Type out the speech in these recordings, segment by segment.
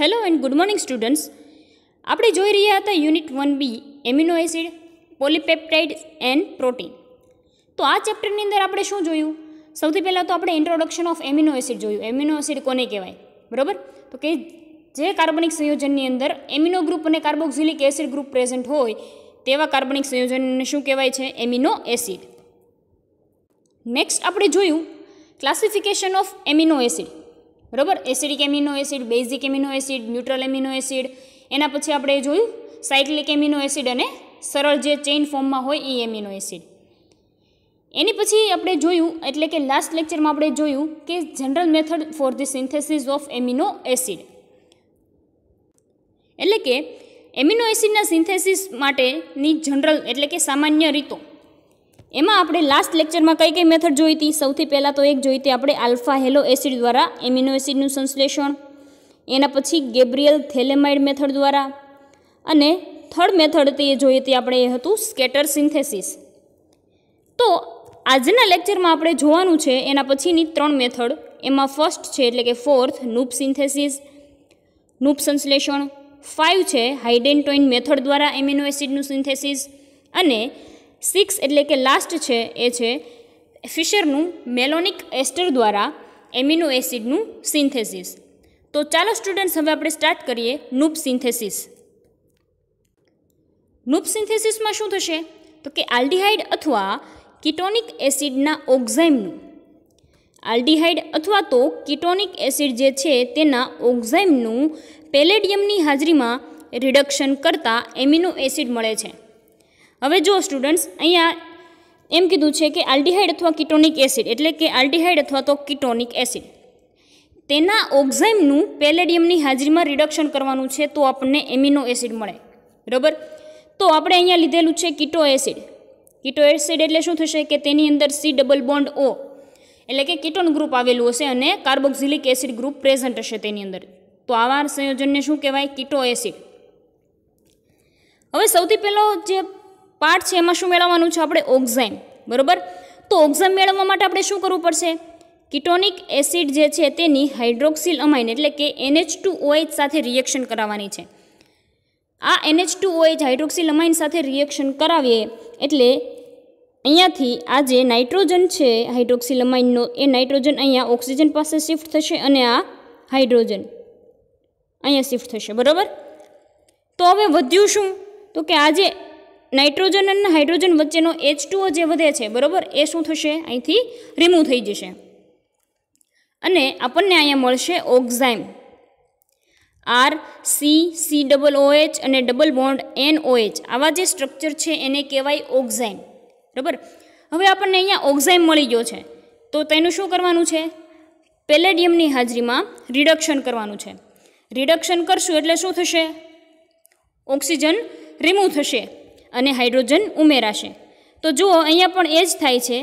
hello and good morning students આપણે જોઈ રહ્યા હતા unit one B amino acid polypeptide and protein તો આ ચેપ્ટરની અંદર આપણે શું જોયું સૌથી પહેલાં તો આપણે ઇન્ટ્રોડક્શન ઓફ એમિનો એસિડ જોયું એમિનો એસિડ કોને કહેવાય બરાબર તો કે જે કાર્બનિક સંયોજનની અંદર એમિનો ગ્રુપ અને કાર્બોક્ઝિલિક એસિડ ગ્રુપ પ્રેઝન્ટ હોય તેવા કાર્બનિક સંયોજનને શું કહેવાય છે એમિનો એસિડ નેક્સ્ટ આપણે જોયું ક્લાસિફિકેશન ઓફ એમિનો એસિડ બરાબર acidic amino acid basic amino acid neutral amino acid એના પછી આપણે જોયું સાયક્લિક એમિનો એસિડ અને સરળ જે ચેઇન ફોર્મમાં હોય એ એમિનો એસિડ એની પછી આપણે જોયું એટલે કે લાસ્ટ લેક્ચરમાં આપણે જોયું કે general method for the synthesis of amino acid એટલે કે એમિનો એસિડના સિન્થેસિસ માટેની જનરલ એટલે કે સામાન્ય રીતો એમાં આપણે લાસ્ટ લેક્ચરમાં કઈ કઈ મેથડ જોઈ હતી સૌથી પહેલાં તો એક જોઈ હતી આપણે આલ્ફા હેલો એસિડ દ્વારા એમિનો એસિડનું સંશ્લેષણ એના પછી ગેબ્રિયલ થેલેમાઇડ મેથડ દ્વારા અને થર્ડ મેથડ તે એ જોઈ હતી આપણે એ હતું સ્કેટર સિન્થેસિસ તો આજના લેક્ચરમાં આપણે જોવાનું છે એના પછીની ત્રણ મેથડ એમાં ફર્સ્ટ છે એટલે કે ફોર્થ નૂપ સિન્થેસિસ નૂપ સંશ્લેષણ ફાઇવ છે હાઇડેન્ટોઇન મેથડ દ્વારા એમિનો એસિડનું સિન્થેસિસ અને સિક્સ એટલે કે લાસ્ટ છે એ છે ફિશરનું મેલોનિક એસ્ટર દ્વારા એમિનો એસિડનું સિન્થેસિસ તો ચાલો સ્ટુડન્ટ્સ હવે આપણે સ્ટાર્ટ કરીએ નૂપ સિન્થેસિસ નૂપ સિન્થેસિસમાં શું થશે તો કે આલ્ડિહાઇડ અથવા કિટોનિક એસિડના ઓક્ઝાઇમનું આલ્ડિહાઇડ અથવા તો કિટોનિક એસિડ જે છે તેના ઓક્ઝાઇમનું પેલેડિયમની હાજરીમાં રિડક્શન કરતાં એમિનો એસિડ મળે છે હવે જો સ્ટુડન્ટ્સ અહીંયા એમ કીધું છે કે આલ્ડીહાઇડ અથવા કિટોનિક એસિડ એટલે કે આલ્ડીહાઇડ અથવા તો કિટોનિક એસિડ તેના ઓક્ઝાઇમનું પેલેડિયમની હાજરીમાં રિડક્શન કરવાનું છે તો આપણને એમિનો એસિડ મળે બરાબર તો આપણે અહીંયા લીધેલું છે કિટો એસિડ કિટો એસિડ એટલે શું થશે કે તેની અંદર સી ડબલ બોન્ડ ઓ એટલે કે કિટોન ગ્રુપ આવેલું હશે અને કાર્બોક્ઝિલિક એસિડ ગ્રુપ પ્રેઝન્ટ હશે તેની અંદર તો આવા સંયોજનને શું કહેવાય કિટો એસિડ હવે સૌથી પહેલો જે પાર્ટ છે એમાં શું મેળવવાનું છે આપણે ઓક્ઝાઇન બરાબર તો ઓક્ઝાઇન મેળવવા માટે આપણે શું કરવું પડશે કિટોનિક એસિડ જે છે તેની હાઇડ્રોક્સિલ અમાઇન એટલે કે એનએચ ટુ સાથે રિએક્શન કરાવવાની છે આ NH two OH hydroxyl amine સાથે રિએક્શન કરાવીએ એટલે અહીંયાથી આ જે નાઇટ્રોજન છે હાઇડ્રોક્સિલ અમાઇનનો એ નાઇટ્રોજન અહીંયા ઓક્સિજન પાસે શિફ્ટ થશે અને આ હાઇડ્રોજન અહીંયા શિફ્ટ થશે બરાબર તો હવે વધ્યું શું તો કે આ જે નાઇટ્રોજન અને હાઇડ્રોજન વચ્ચેનો એચ ટુઓ જે વધે છે બરાબર એ શું થશે અહીંથી રિમૂવ થઈ જશે અને આપણને અહીંયા મળશે oxime R C C double OH અને ડબલ બોન્ડ એન ઓએચ આવા જે સ્ટ્રક્ચર છે એને કહેવાય ઓક્ઝાઇમ બરાબર હવે આપણને અહીંયા ઓક્ઝાઇમ મળી ગયો છે તો તેનું શું કરવાનું છે પેલેડિયમની હાજરીમાં રિડક્શન કરવાનું છે રિડક્શન કરશું એટલે શું થશે ઓક્સિજન રિમૂવ થશે અને હાઇડ્રોજન ઉમેરાશે તો જુઓ અહીંયા પણ એ જ થાય છે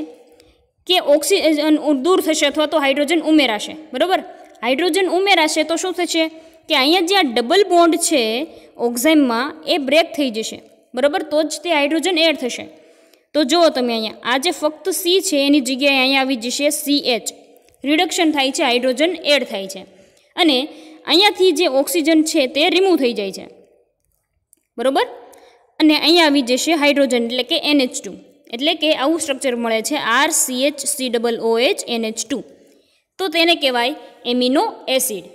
કે ઓક્સિજન દૂર થશે અથવા તો હાઇડ્રોજન ઉમેરાશે બરાબર હાઇડ્રોજન ઉમેરાશે તો શું થશે કે અહીંયા જે આ ડબલ બોન્ડ છે ઓક્ઝાઇમમાં એ બ્રેક થઈ જશે બરાબર તો જ તે હાઇડ્રોજન એડ થશે તો જુઓ તમે અહીંયા આ જે ફક્ત સી છે એની જગ્યાએ અહીંયા આવી જશે સી એચ રિડક્શન થાય છે હાઇડ્રોજન એડ થાય છે અને અહીંયાથી જે ઓક્સિજન છે તે રિમૂવ થઈ જાય છે બરાબર અને અહીંયા આવી જશે હાઇડ્રોજન એટલે કે એનએચ ટુ એટલે કે આવું સ્ટ્રક્ચર મળે છે R C H C double O H NH two તો તેને કહેવાય એમિનો એસિડ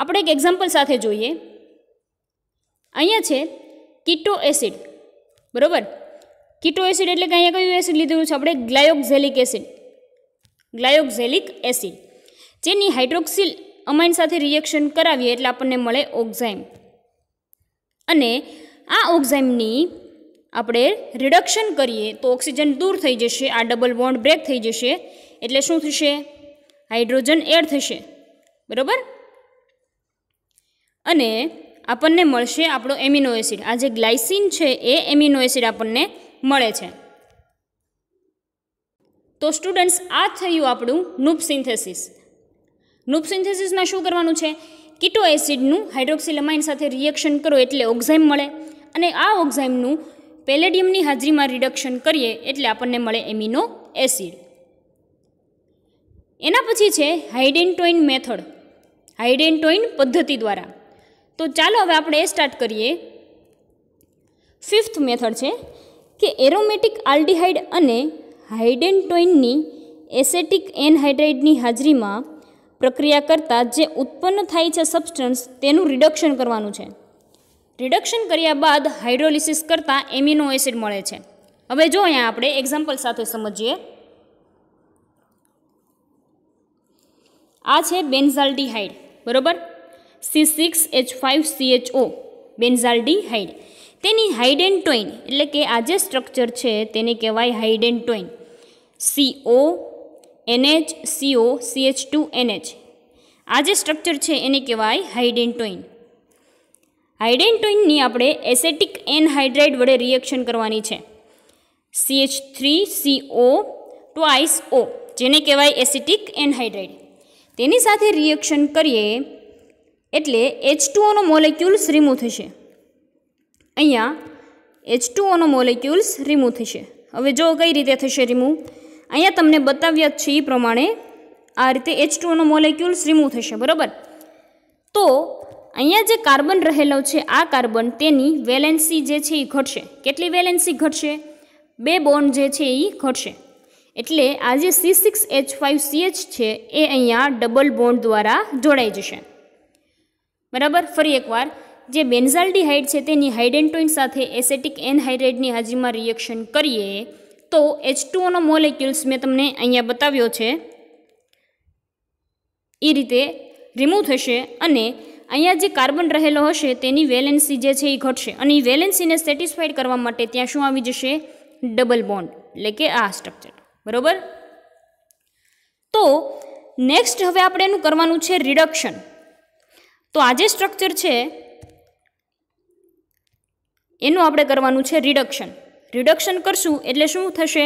આપણે એક એક્ઝામ્પલ સાથે જોઈએ અહીંયા છે કીટો એસિડ બરાબર કિટો એસિડ એટલે કે અહીંયા કયું એસિડ લીધેલું છે આપણે ગ્લાયોક્ઝેલિક એસિડ ગ્લાયોક્ઝેલિક એસિડ જેની હાઇડ્રોક્સિલ અમાઇન સાથે રિએક્શન કરાવીએ એટલે આપણને મળે ઓક્ઝાઇમ અને આ ઓક્ઝાઇમની આપણે રિડક્શન કરીએ તો ઓક્સિજન દૂર થઈ જશે આ ડબલ બોન્ડ બ્રેક થઈ જશે એટલે શું થશે હાઇડ્રોજન એડ થશે બરાબર અને આપણને મળશે આપણો એમિનો એસિડ આ જે ગ્લાયસિન છે એ એમિનો એસિડ આપણને મળે છે તો સ્ટુડન્ટ્સ આ થયું આપણું નૂપ સિન્થેસિસ નૂપ સિન્થેસિસમાં શું કરવાનું છે કિટો એસિડનું હાઇડ્રોક્સિલમાઇન સાથે રિએક્શન કરો એટલે ઓક્ઝાઇમ મળે અને આ ઓક્ઝાઇમનું પેલેડિયમની હાજરીમાં રિડક્શન કરીએ એટલે આપણને મળે એમિનો એસિડ એના પછી છે હાઇડેન્ટોઇન મેથડ હાઇડેન્ટોઇન પદ્ધતિ દ્વારા તો ચાલો હવે આપણે એ સ્ટાર્ટ કરીએ ફિફ્થ મેથડ છે કે એરોમેટિક આલ્ડીહાઇડ અને હાઇડેન્ટોઇનની એસેટિક એનહાઇડ્રાઇડની હાજરીમાં પ્રક્રિયા કરતાં જે ઉત્પન્ન થાય છે સબસ્ટન્સ તેનું રિડક્શન કરવાનું છે રિડક્શન કર્યા બાદ હાઇડ્રોલિસિસ કરતાં એમિનો એસિડ મળે છે હવે જો અહીંયા આપણે એક્ઝામ્પલ સાથે સમજીએ આ છે બેન્ઝાલ્ડીહાઇડ બરોબર C six H five C H O benzaldehyde તેની હાઇડ એન્ડ ટોઇન એટલે કે આ જે સ્ટ્રક્ચર છે તેને કહેવાય hydantoin CO NH CO CH two NH આ જે સ્ટ્રક્ચર છે એને કહેવાય હાઇડ એન્ડ ટોઇન હાઇડ્રેન્ટોઇનની આપણે એસેટિક એનહાઇડ્રાઇડ વડે રિએક્શન કરવાની છે C H three CO twice O જેને કહેવાય એસિટિક એનહાઇડ્રાઇડ તેની સાથે રિએક્શન કરીએ એટલે એચ ટુઓનો મોલેક્યુલ્સ રિમૂવ થશે અહીંયા એચ ટુઓનો મોલેક્યુલ્સ રિમૂવ થશે હવે જો કઈ રીતે થશે રિમૂવ અહીંયા તમને બતાવ્યા છે એ પ્રમાણે આ રીતે એચ ટુઓનો મોલેક્યુલ્સ રિમૂવ થશે બરાબર તો અહીંયા જે કાર્બન રહેલો છે આ કાર્બન તેની વેલેન્સી જે છે એ ઘટશે કેટલી વેલેન્સી ઘટશે બે બોન્ડ જે છે એ ઘટશે એટલે આ જે C six H five CH છે એ અહીંયા ડબલ બોન્ડ દ્વારા જોડાઈ જશે બરાબર ફરી એકવાર જે બેન્ઝાલ્ડીહાઇડ છે તેની હાઇડેન્ટોઇન સાથે એસેટિક એનહાઇડ્રેટની હાજીમાં રિએક્શન કરીએ તો એચ ટુઓનો મોલેક્યુલ્સ મેં તમને અહીંયા બતાવ્યો છે એ રીતે રિમૂવ થશે અને અહીંયા જે કાર્બન રહેલો હશે તેની વેલેન્સી જે છે એ ઘટશે અને એ વેલેન્સીને સેટિસ્ફાઈડ કરવા માટે ત્યાં શું આવી જશે ડબલ બોન્ડ એટલે કે આ સ્ટ્રક્ચર બરોબર તો નેક્સ્ટ હવે આપણે એનું કરવાનું છે રિડક્શન તો આ જે સ્ટ્રક્ચર છે એનું આપણે કરવાનું છે રિડક્શન રિડક્શન કરશું એટલે શું થશે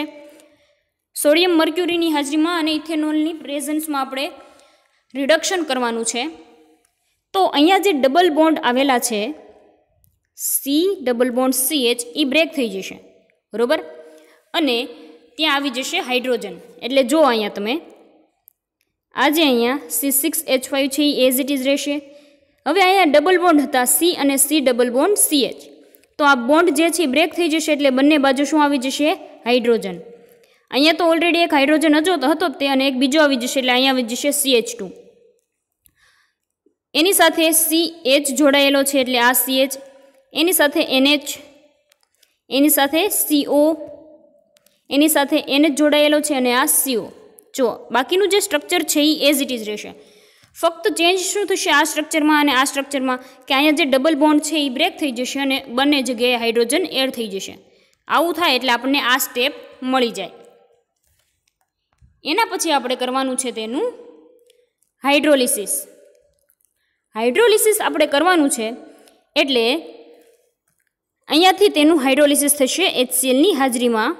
સોડિયમ મર્ક્યુરીની હાજરીમાં અને ઇથેનોલની પ્રેઝન્સમાં આપણે રિડક્શન કરવાનું છે તો અહીંયા જે ડબલ બોન્ડ આવેલા છે C double bond C H એ બ્રેક થઈ જશે બરોબર અને ત્યાં આવી જશે હાઇડ્રોજન એટલે જો અહીંયા તમે આજે અહીંયા સી સિક્સ એચ ફાઇવ છે એ એઝ ઇટ ઇઝ રહેશે હવે અહીંયા ડબલ બોન્ડ હતા સી અને C double bond C H તો આ બોન્ડ જે છે એ બ્રેક થઈ જશે એટલે બંને બાજુ શું આવી જશે હાઇડ્રોજન અહીંયા તો ઓલરેડી એક હાઇડ્રોજન હજો હતો તે અને એક બીજો આવી જશે એટલે અહીંયા આવી જશે સી એચ ટુ એની સાથે સી એચ જોડાયેલો છે એટલે આ સી એચ એની સાથે એનએચ એની સાથે સીઓ એની સાથે એનએચ જોડાયેલો છે અને આ સીઓ જો બાકીનું જે સ્ટ્રક્ચર છે એ એઝ ઇટ ઇઝ રહેશે ફક્ત ચેન્જ શું થશે આ સ્ટ્રક્ચરમાં અને આ સ્ટ્રક્ચરમાં કે અહીંયા જે ડબલ બોન્ડ છે એ બ્રેક થઈ જશે અને બંને જગ્યાએ હાઇડ્રોજન એડ થઈ જશે આવું થાય એટલે આપણને આ સ્ટેપ મળી જાય એના પછી આપણે કરવાનું છે તેનું હાઇડ્રોલિસિસ હાઇડ્રોલિસિસ આપણે કરવાનું છે એટલે અહીંયાથી તેનું હાઇડ્રોલિસિસ થશે એચસીએલની હાજરીમાં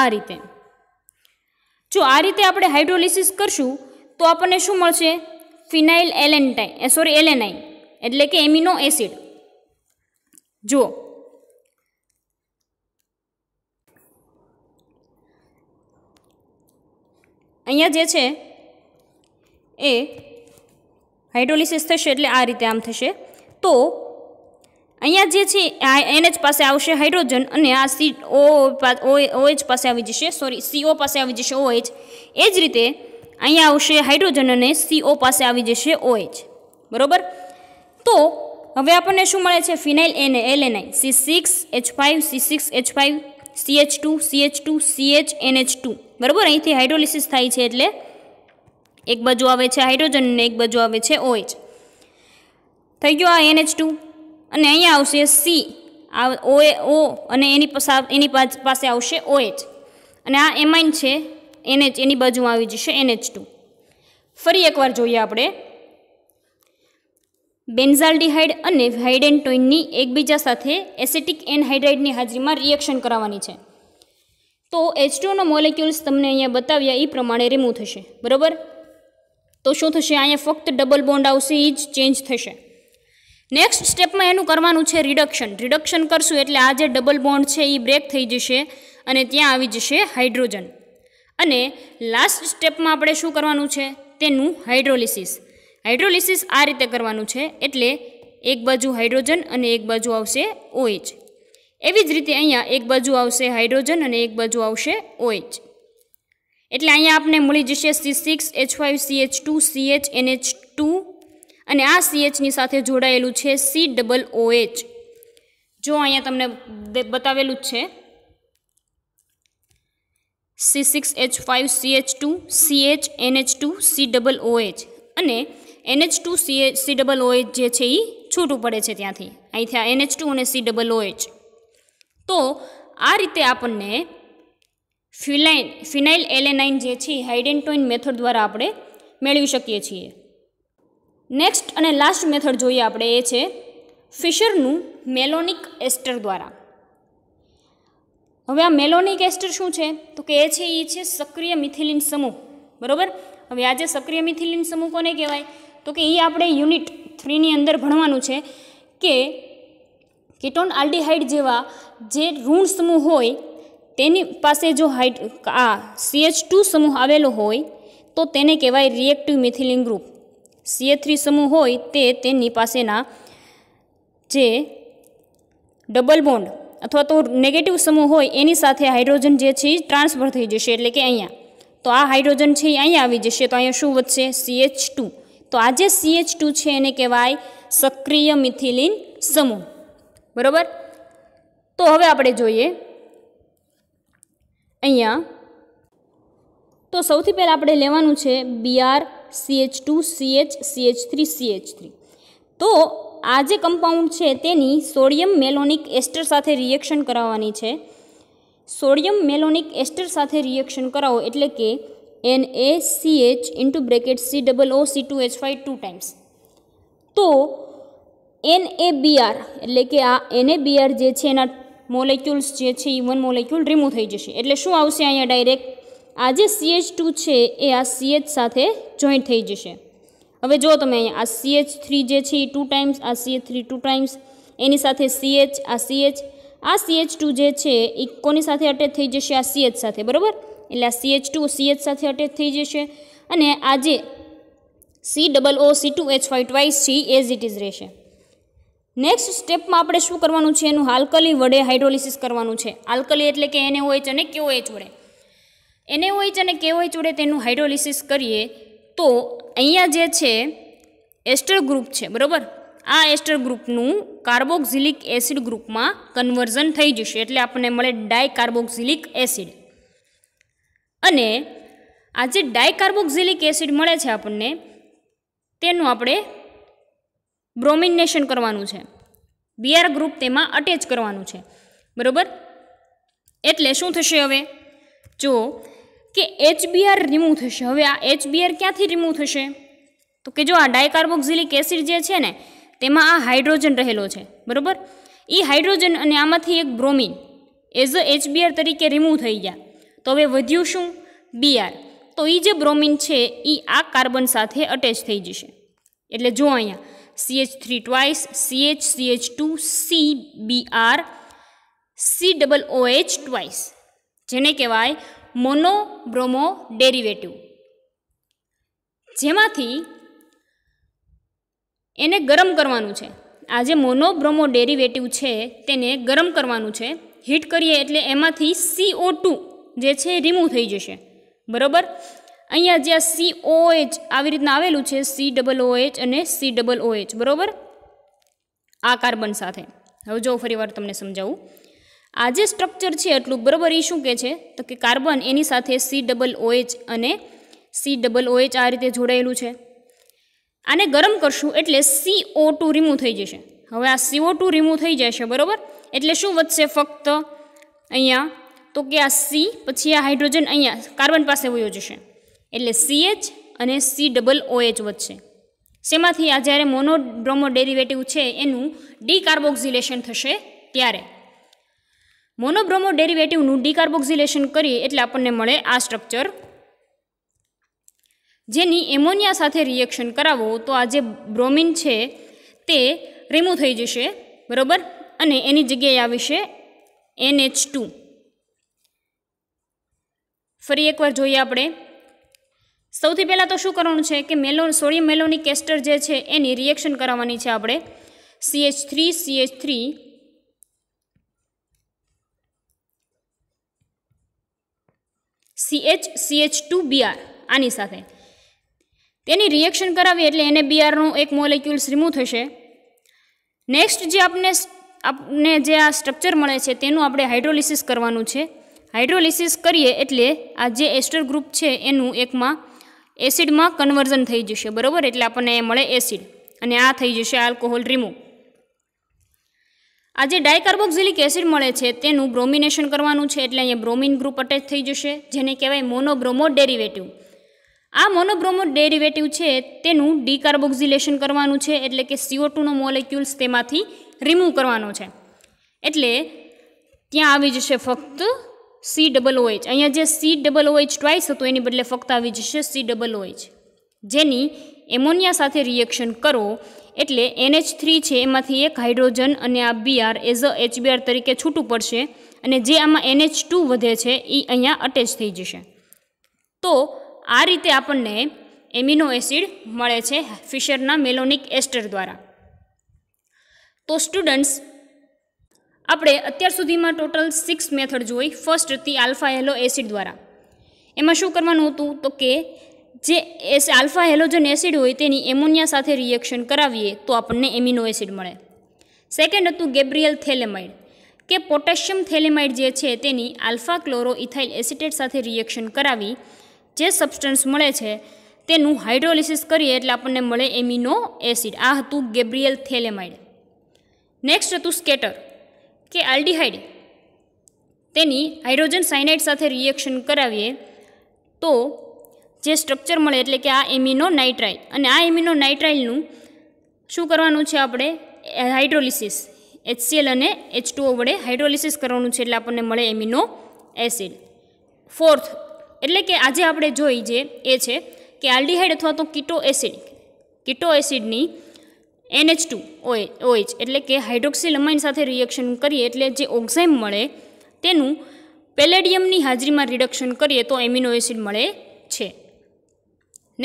આ રીતે જો આ રીતે આપણે હાઇડ્રોલિસિસ કરશું તો આપણને શું મળશે ફિનાઇલ એલેન્ટાઈ સોરી એલેનાઈ એટલે કે એમિનો એસિડ જો અહીંયા જે છે એ હાઇડ્રોલિસિસ થશે એટલે આ રીતે આમ થશે તો અહીંયા જે છે આ એનએચ પાસે આવશે હાઇડ્રોજન અને આ સી ઓ ઓએચ પાસે આવી જશે સોરી સીઓ પાસે આવી જશે ઓએચ એ જ રીતે અહીંયા આવશે હાઇડ્રોજન અને સીઓ પાસે આવી જશે ઓએચ બરાબર તો હવે આપણને શું મળે છે phenylalanine C six H five C six H five CH two CH two CH NH two બરાબર અહીંથી હાઇડ્રોલિસિસ થાય છે એટલે એક બાજુ આવે છે હાઇડ્રોજન અને એક બાજુ આવે છે ઓએચ થઈ ગયો આ એનએચ ટુ અને અહીંયા આવશે સી આ ઓ ઓ અને એની એની પાસે આવશે ઓએચ અને આ એમાઇન છે એનએચ એની બાજુમાં આવી જશે એનએચ ટુ ફરી એકવાર જોઈએ આપણે બેન્ઝાલ્ડિહાઇડ અને હાઇડેન્ટોઇનની એકબીજા સાથે એસેટિક એનહાઇડ્રાઇડની હાજરીમાં રિએક્શન કરાવવાની છે તો એચ ટુનો મોલેક્યુલ્સ તમને અહીંયા બતાવ્યા એ પ્રમાણે રિમૂવ થશે બરાબર તો શું થશે અહીંયા ફક્ત ડબલ બોન્ડ આવશે એ જ ચેન્જ થશે નેક્સ્ટ સ્ટેપમાં એનું કરવાનું છે રિડક્શન રિડક્શન કરશું એટલે આ જે ડબલ બોન્ડ છે એ બ્રેક થઈ જશે અને ત્યાં આવી જશે હાઇડ્રોજન અને લાસ્ટ સ્ટેપમાં આપણે શું કરવાનું છે તેનું હાઇડ્રોલિસિસ હાઇડ્રોલિસિસ આ રીતે કરવાનું છે એટલે એક બાજુ હાઇડ્રોજન અને એક બાજુ આવશે ઓએચ એવી જ રીતે અહીંયા એક બાજુ આવશે હાઇડ્રોજન અને એક બાજુ આવશે ઓએચ એટલે અહીંયા આપણે મળી જશે C six H five C H two C H NH two અને આ સી એચની સાથે જોડાયેલું છે સી ડબલ ઓએચ જો અહીંયા તમને બતાવેલું જ છે C six H five C H two C H NH two C double OH અને NH two C C double OH જે છે એ છૂટું પડે છે ત્યાંથી અહીંથી આ એનએચ ટુ અને સી ડબલ ઓએચ તો આ રીતે આપણને ફિલાઇન ફિનાઇલ એલેનાઇન જે છે હાઇડેન્ટોઇન મેથડ દ્વારા આપણે મેળવી શકીએ છીએ નેક્સ્ટ અને લાસ્ટ મેથડ જોઈએ આપણે એ છે ફિશરનું મેલોનિક એસ્ટર દ્વારા હવે આ મેલોનિક એસ્ટર શું છે તો કે એ છે એ છે સક્રિય મિથિલિન સમૂહ બરાબર હવે આજે સક્રિય મિથિલિન સમૂહ કોને કહેવાય તો કે એ આપણે યુનિટ થ્રીની અંદર ભણવાનું છે કે કિટોન આલ્ડીહાઇડ જેવા જે ઋણ સમૂહ હોય તેની પાસે જો હાઇડ આ સીએચ ટુ સમૂહ આવેલો હોય તો તેને કહેવાય reactive methylene group CA three સમૂહ હોય તે તેની પાસેના જે ડબલ બોન્ડ અથવા તો નેગેટિવ સમૂહ હોય એની સાથે હાઇડ્રોજન જે છે એ ટ્રાન્સફર થઈ જશે એટલે કે અહીંયા તો આ હાઇડ્રોજન છે એ અહીંયા આવી જશે તો અહીંયા શું વધશે સીએચ ટુ તો આ જે સીએચ ટુ છે એને કહેવાય સક્રિય મિથિલિન સમૂહ બરાબર તો હવે આપણે જોઈએ અહીંયા તો સૌથી પહેલાં આપણે લેવાનું છે BR CH two C CH CH three CH three તો આ જે કમ્પાઉન્ડ છે તેની સોડિયમ મેલોનિક એસ્ટર સાથે રિએક્શન કરાવવાની છે સોડિયમ મેલોનિક એસ્ટર સાથે રિએક્શન કરાવો એટલે કે N A C H into bracket C double O C two H five two times તો એન એ બી આર એટલે કે આ એન એ બી આર જે છે એના મોલેક્યુલ્સ જે છે ઈ વન મોલેક્યુલ રિમૂવ થઈ જશે એટલે શું આવશે અહીંયા ડાયરેક્ટ આ જે સીએચ ટુ છે એ આ સીએચ સાથે જોઈન્ટ થઈ જશે હવે જો તમે અહીંયા આ સીએચ થ્રી જે છે એ ટુ ટાઈમ્સ આ સીએચ થ્રી ટુ ટાઈમ્સ એની સાથે સીએચ આ સીએચ આ સીએચ ટુ જે છે એ કોની સાથે અટેચ થઈ જશે આ સીએચ સાથે બરાબર એટલે આ સીએચ ટુ સી એચ સાથે અટેચ થઈ જશે અને આ જે C double O C two H five twice છે એઝ ઇટ ઇઝ રહેશે નેક્સ્ટ સ્ટેપમાં આપણે શું કરવાનું છે એનું આલ્કલી વડે હાઇડ્રોલિસિસ કરવાનું છે આલ્કલી એટલે કે એને ઓએચ અને કેઓએચ વડે એને ઓએચ અને કેઓએચ વડે તેનું હાઇડ્રોલિસિસ કરીએ તો અહીંયા જે છે એસ્ટર ગ્રુપ છે બરાબર આ એસ્ટર ગ્રુપનું કાર્બોક્સિલિક એસિડ ગ્રુપમાં કન્વર્ઝન થઈ જશે એટલે આપણને મળે ડાય કાર્બોક્સિલિક એસિડ અને આ જે ડાયકાર્બોક્સિલિક એસિડ મળે છે આપણને તેનું આપણે બ્રોમિનેશન કરવાનું છે બીઆર ગ્રુપ તેમાં અટેચ કરવાનું છે બરાબર એટલે શું થશે હવે જો કે એચબીઆર રિમૂવ થશે હવે આ એચબીઆર ક્યાંથી રિમૂવ થશે તો કે જો આ ડાયકાર્બોક્ઝિલિક એસિડ જે છે ને તેમાં આ હાઇડ્રોજન રહેલો છે બરાબર એ હાઇડ્રોજન અને આમાંથી એક બ્રોમિન એઝ અ એચબીઆર તરીકે રિમૂવ થઈ ગયા તો હવે વધ્યું શું બીઆર તો એ જે બ્રોમિન છે એ આ કાર્બન સાથે અટેચ થઈ જશે એટલે જો અહીંયા C C H H three two CH3 twice, CH, CH2, CBr, COOH twice જેને કહેવાય મોનો બ્રોમો ડેરિવેટિવ જેમાંથી એને ગરમ કરવાનું છે આ જે મોનોબ્રોમો ડેરિવેટિવ છે તેને ગરમ કરવાનું છે હીટ કરીએ એટલે એમાંથી સીઓ ટુ જે છે રિમૂવ થઈ જશે બરાબર અહીંયા જ્યાં સી ઓએચ આવી રીતના આવેલું છે સી ડબલ ઓએચ અને સી ડબલ ઓએચ બરાબર આ કાર્બન સાથે હવે જો ફરીવાર તમને સમજાવું આ જે સ્ટ્રક્ચર છે એટલું બરાબર એ શું કહે છે તો કે કાર્બન એની સાથે સી ડબલ ઓએચ અને સી ડબલ ઓએચ આ રીતે જોડાયેલું છે આને ગરમ કરશું એટલે સી ઓ ટુ રિમૂવ થઈ જશે હવે આ સીઓ ટુ રિમૂવ થઈ જશે બરાબર એટલે શું વધશે ફક્ત અહીંયા તો કે આ સી પછી આ હાઇડ્રોજન અહીંયા કાર્બન પાસે વયો જશે એટલે સીએચ અને સી ડબલ ઓએચ વચ્ચે શેમાંથી આ જ્યારે મોનોબ્રોમો ડેરિવેટિવ છે એનું ડીકાર્બોક્ઝિલેશન થશે ત્યારે મોનોબ્રોમો ડેરિવેટિવનું ડીકાર્બોક્ઝિલેશન કરીએ એટલે આપણને મળે આ સ્ટ્રક્ચર જેની એમોનિયા સાથે રિએક્શન કરાવો તો આ જે બ્રોમિન છે તે રિમૂવ થઈ જશે બરાબર અને એની જગ્યાએ આવી છે એનએચ ટુ ફરી એકવાર જોઈએ આપણે સૌથી પહેલાં તો શું કરવાનું છે કે મેલો સોડિયમ મેલોની કેસ્ટર જે છે એની રિએક્શન કરાવવાની છે આપણે CH three CH three CH CH two BR આની સાથે તેની રિએક્શન કરાવીએ એટલે એને બીઆરનું એક મોલેક્યુલ્સ રિમૂવ થશે નેક્સ્ટ જે આપણે આપને જે આ સ્ટ્રક્ચર મળે છે તેનું આપણે હાઇડ્રોલિસિસ કરવાનું છે હાઇડ્રોલિસિસ કરીએ એટલે આ જે એસ્ટર ગ્રુપ છે એનું એકમાં એસિડમાં કન્વર્ઝન થઈ જશે બરાબર એટલે આપણને મળે એસિડ અને આ થઈ જશે આલ્કોહોલ રિમૂવ આ જે ડાયકાર્બોક્ઝિલિક એસિડ મળે છે તેનું બ્રોમિનેશન કરવાનું છે એટલે અહીંયા બ્રોમિન ગ્રુપ અટેચ થઈ જશે જેને કહેવાય મોનોબ્રોમો ડેરિવેટિવ આ મોનોબ્રોમો ડેરિવેટિવ છે તેનું ડીકાર્બોક્સિલેશન કરવાનું છે એટલે કે સીઓ ટુનો મોલેક્યુલ્સ તેમાંથી રિમૂવ કરવાનો છે એટલે ત્યાં આવી જશે ફક્ત સી ડબલ ઓએચ અહીંયા જે સી ડબલ ઓએચ ટ્વાઇસ હતું એની બદલે ફક્ત આવી જશે સી ડબલ ઓએચ જેની એમોનિયા સાથે રિએક્શન કરો એટલે એનએચ થ્રી છે એમાંથી એક હાઇડ્રોજન અને આ બીઆર એઝ અ એચબીઆર તરીકે છૂટું પડશે અને જે આમાં એનએચ ટુ વધે છે એ અહીંયા અટેચ થઈ જશે તો આ રીતે આપણને એમિનો એસિડ મળે છે ફિશરના મેલોનિક એસ્ટર દ્વારા તો સ્ટુડન્ટ્સ આપણે અત્યાર સુધીમાં ટોટલ સિક્સ મેથડ જોઈ ફર્સ્ટ હતી આલ્ફા હેલો એસિડ દ્વારા એમાં શું કરવાનું હતું તો કે જે એસ આલ્ફા હેલોજન એસિડ હોય તેની એમોનિયા સાથે રિએક્શન કરાવીએ તો આપણને એમિનો એસિડ મળે સેકન્ડ હતું ગેબ્રિયલ થેલેમાઇડ કે પોટેશિયમ થેલેમાઇડ જે છે તેની આલ્ફા ક્લોરો ઇથાઇલ એસિટેટ સાથે રિએક્શન કરાવી જે સબસ્ટન્સ મળે છે તેનું હાઇડ્રોલિસિસ કરીએ એટલે આપણને મળે એમિનો એસિડ આ હતું ગેબ્રિયલ થેલેમાઇડ નેક્સ્ટ હતું સ્કેટર કે આલ્ડીહાઇડ તેની હાઇડ્રોજન સાયનાઇડ સાથે રિએક્શન કરાવીએ તો જે સ્ટ્રક્ચર મળે એટલે કે આ એમિનો નાઇટ્રાઇલ અને આ એમિનો નાઇટ્રાઇલનું શું કરવાનું છે આપણે હાઇડ્રોલિસિસ એચસીએલ અને એચ ટુઓ વડે હાઇડ્રોલિસિસ કરવાનું છે એટલે આપણને મળે એમિનો એસિડ ફોર્થ એટલે કે આજે આપણે જોઈ જે એ છે કે આલ્ડીહાઇડ અથવા તો કીટો એસિડ કીટો એસિડની એનએચ ટુ ઓએચ એટલે કે હાઇડ્રોક્સિલ અમાઇન સાથે રિએક્શન કરીએ એટલે જે ઓક્ઝાઇમ મળે તેનું પેલેડિયમની હાજરીમાં રિડક્શન કરીએ તો એમિનો એસિડ મળે છે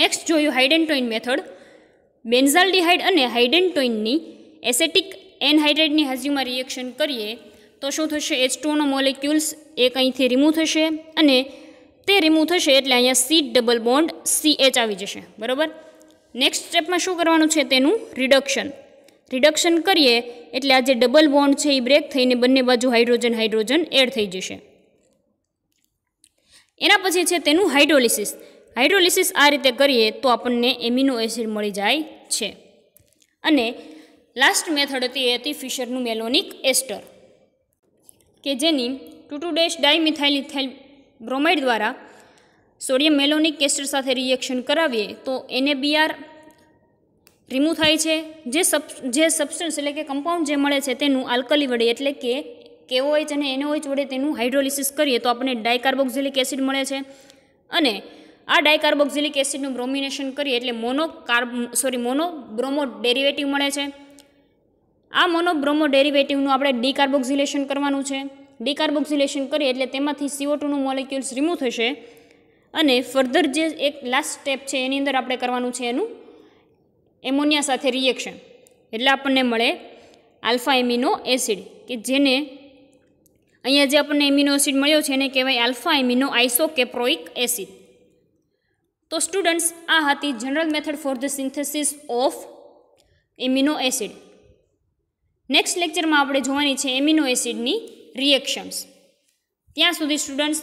નેક્સ્ટ જોયું હાઇડેન્ટોઇન મેથડ બેન્ઝાલ્ડિહાઇડ અને હાઇડેન્ટોઇનની એસેટિક એનહાઇડ્રેટની હાજરીમાં રિએક્શન કરીએ તો શું થશે એચ ટુનો મોલેક્યુલ્સ એક અહીંથી રિમૂવ થશે અને તે રિમૂવ થશે એટલે અહીંયા C double bond C H આવી જશે બરાબર નેક્સ્ટ સ્ટેપમાં શું કરવાનું છે તેનું રિડક્શન રિડક્શન કરીએ એટલે આ જે ડબલ બોન્ડ છે એ બ્રેક થઈને બંને બાજુ હાઇડ્રોજન હાઇડ્રોજન એડ થઈ જશે એના પછી છે તેનું હાઇડ્રોલિસિસ હાઇડ્રોલિસિસ આ રીતે કરીએ તો આપણને એમિનો એસિડ મળી જાય છે અને લાસ્ટ મેથડ હતી એ હતી ફિશરનું મેલોનિક એસ્ટર કે જેની two two dash dimethylethyl bromide દ્વારા સોડિયમ મેલોનિક એસિડ સાથે રિએક્શન કરાવીએ તો એનએબીઆર રિમૂવ થાય છે જે સબ જે સબસ્ટન્સ એટલે કે કમ્પાઉન્ડ જે મળે છે તેનું આલ્કલી વડે એટલે કે કેઓએચ અને એનઓએચ વડે તેનું હાઇડ્રોલિસિસ કરીએ તો આપણને ડાયકાર્બોક્સિલિક એસિડ મળે છે અને આ ડાયકાર્બોક્ઝિલિક એસિડનું બ્રોમિનેશન કરીએ એટલે mono sorry mono bromo derivative મળે છે આ મોનો બ્રોમો ડેરિવેટિવનું આપણે ડીકાર્બોક્સિલેશન કરવાનું છે ડીકાર્બોક્સિલેશન કરીએ એટલે તેમાંથી સીઓ ટુનું મોલેક્યુલ્સ રિમૂવ થશે અને ફર્ધર જે એક લાસ્ટ સ્ટેપ છે એની અંદર આપણે કરવાનું છે એનું એમોનિયા સાથે રિએક્શન એટલે આપણને મળે આલ્ફા એમિનો એસિડ કે જેને અહીંયા જે આપણને એમિનો એસિડ મળ્યો છે એને કહેવાય આલ્ફા એમિનો આઇસોકેપ્રોઇક એસિડ તો સ્ટુડન્ટ્સ આ હતી general method for the synthesis of amino acid next લેક્ચરમાં આપણે જોવાની છે એમિનો એસિડની રિએક્શન્સ ત્યાં સુધી સ્ટુડન્ટ્સ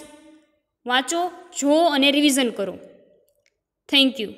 વાંચો જુઓ અને રિવિઝન કરો થેન્ક યુ